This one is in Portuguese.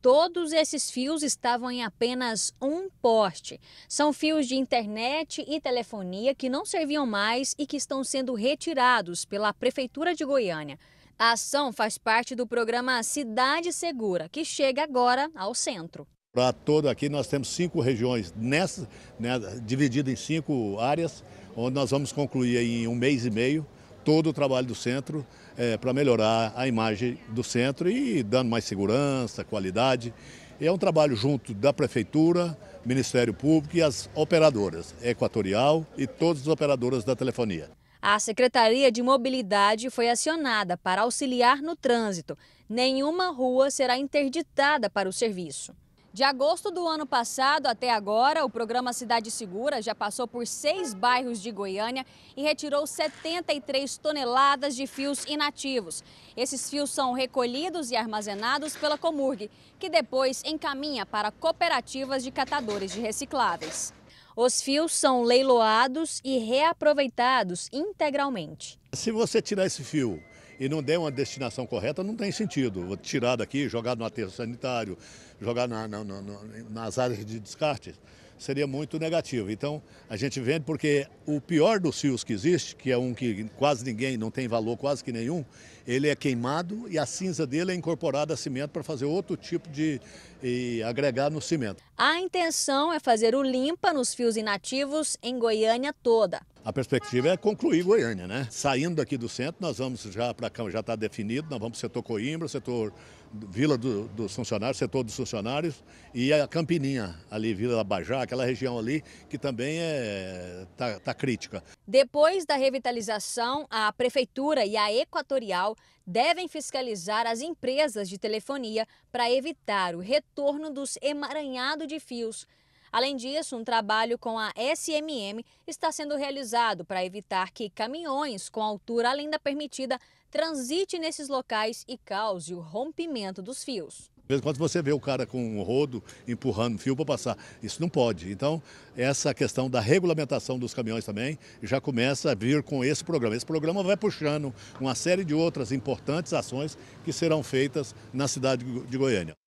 Todos esses fios estavam em apenas um poste. São fios de internet e telefonia que não serviam mais e que estão sendo retirados pela Prefeitura de Goiânia. A ação faz parte do programa Cidade Segura, que chega agora ao centro. Para todo aqui, nós temos cinco regiões, nessa, né, dividida em cinco áreas, onde nós vamos concluir em um mês e meio todo o trabalho do centro é, para melhorar a imagem do centro e dando mais segurança, qualidade. E é um trabalho junto da Prefeitura, Ministério Público e as operadoras, Equatorial e todas as operadoras da telefonia. A Secretaria de Mobilidade foi acionada para auxiliar no trânsito. Nenhuma rua será interditada para o serviço. De agosto do ano passado até agora, o programa Cidade Segura já passou por seis bairros de Goiânia e retirou 73 toneladas de fios inativos. Esses fios são recolhidos e armazenados pela Comurg, que depois encaminha para cooperativas de catadores de recicláveis. Os fios são leiloados e reaproveitados integralmente. Se você tirar esse fio e não der uma destinação correta, não tem sentido. Vou tirar daqui, jogar no aterro sanitário, jogar na, na, na, nas áreas de descarte, seria muito negativo. Então, a gente vende porque o pior dos fios que existe, que é um que quase ninguém, não tem valor quase que nenhum, ele é queimado e a cinza dele é incorporada a cimento para fazer outro tipo de e agregar no cimento. A intenção é fazer o limpa nos fios inativos em Goiânia toda a perspectiva é concluir Goiânia, né? Saindo aqui do centro, nós vamos já para cá, já está definido, nós vamos para o setor Coimbra, setor Vila do, dos Funcionários, setor dos funcionários e a Campininha, ali, Vila da Bajá, aquela região ali que também está é, tá, tá crítica. Depois da revitalização, a Prefeitura e a Equatorial devem fiscalizar as empresas de telefonia para evitar o retorno dos emaranhados de fios Além disso, um trabalho com a SMM está sendo realizado para evitar que caminhões com altura além da permitida transite nesses locais e cause o rompimento dos fios. De vez em quando você vê o cara com um rodo empurrando fio para passar. Isso não pode. Então, essa questão da regulamentação dos caminhões também já começa a vir com esse programa. Esse programa vai puxando uma série de outras importantes ações que serão feitas na cidade de Goiânia.